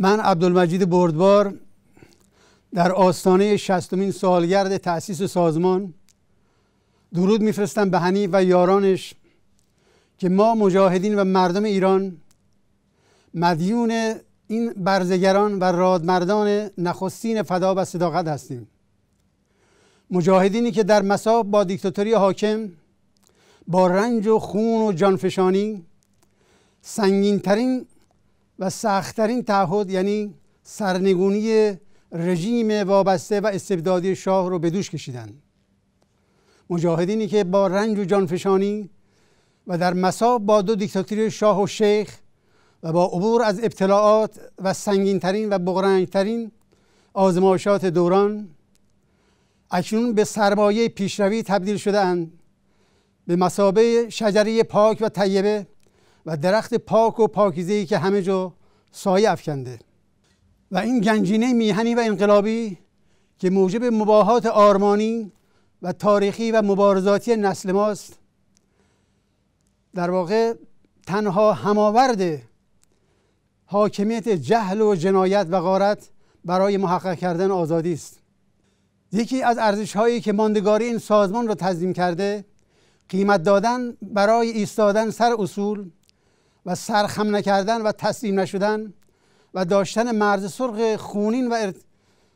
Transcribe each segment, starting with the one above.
من عبدالمجید بردبار در آستانه شستمین سالگرد تأسیس سازمان درود میفرستم به هنی و یارانش که ما مجاهدین و مردم ایران مدیون این برزگران و رادمردان نخستین فدا و صداقت هستیم مجاهدینی که در مساب با دیکتاتوری حاکم با رنج و خون و جانفشانی سنگینترین و سختترین تعهد یعنی سرنگونی رژیم وابسته و استبدادی شاه رو به دوش کشیدند مجاهدینی که با رنج و جانفشانی و در مساب با دو دیکتاتوری شاه و شیخ و با عبور از ابتلاعات و سنگینترین و بغرنگترین آزمایشات دوران اکنون به سرمایه پیشروی تبدیل شده اند به مسابه شجری پاک و طیبه و درخت پاک و پاکیزه ای که همه جا سایه افکنده و این گنجینه میهنی و انقلابی که موجب مباهات آرمانی و تاریخی و مبارزاتی نسل ماست در واقع تنها هماورد حاکمیت جهل و جنایت و غارت برای محقق کردن آزادی است یکی از ارزش هایی که ماندگاری این سازمان را تضمین کرده قیمت دادن برای ایستادن سر اصول و سرخم نکردن و تسلیم نشدن و داشتن مرز سرخ خونین و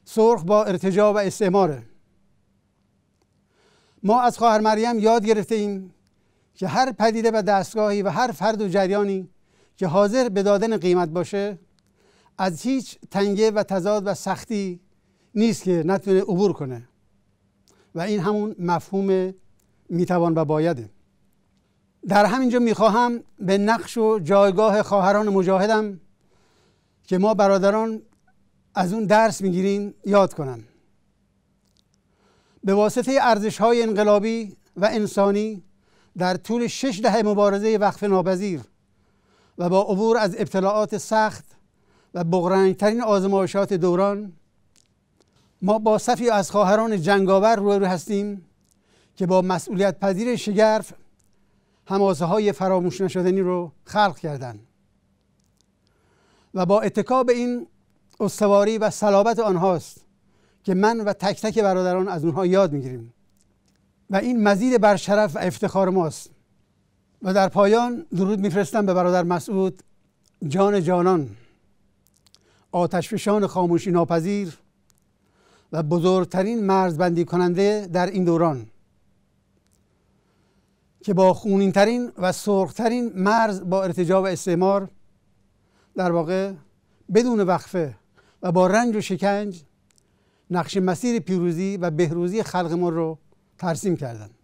سرخ با ارتجا و استعماره ما از خواهر مریم یاد گرفته که هر پدیده و دستگاهی و هر فرد و جریانی که حاضر به دادن قیمت باشه از هیچ تنگه و تضاد و سختی نیست که نتونه عبور کنه و این همون مفهوم میتوان و بایده در همینجا میخواهم به نقش و جایگاه خواهران مجاهدم که ما برادران از اون درس میگیریم یاد کنم به واسطه ارزش های انقلابی و انسانی در طول شش دهه مبارزه وقف ناپذیر و با عبور از ابتلاعات سخت و بغرنگترین آزمایشات دوران ما با صفی از خواهران جنگاور روبرو هستیم که با مسئولیت پذیر شگرف همازه های فراموش نشدنی رو خلق کردند و با اتکاب این استواری و صلابت آنهاست که من و تک تک برادران از اونها یاد میگیریم و این مزید بر شرف و افتخار ماست و در پایان درود میفرستم به برادر مسعود جان جانان آتشفشان خاموشی ناپذیر و بزرگترین بندی کننده در این دوران که با ترین و سرخترین مرز با ارتجاع و استعمار در واقع بدون وقفه و با رنج و شکنج نقش مسیر پیروزی و بهروزی خلق ما رو ترسیم کردند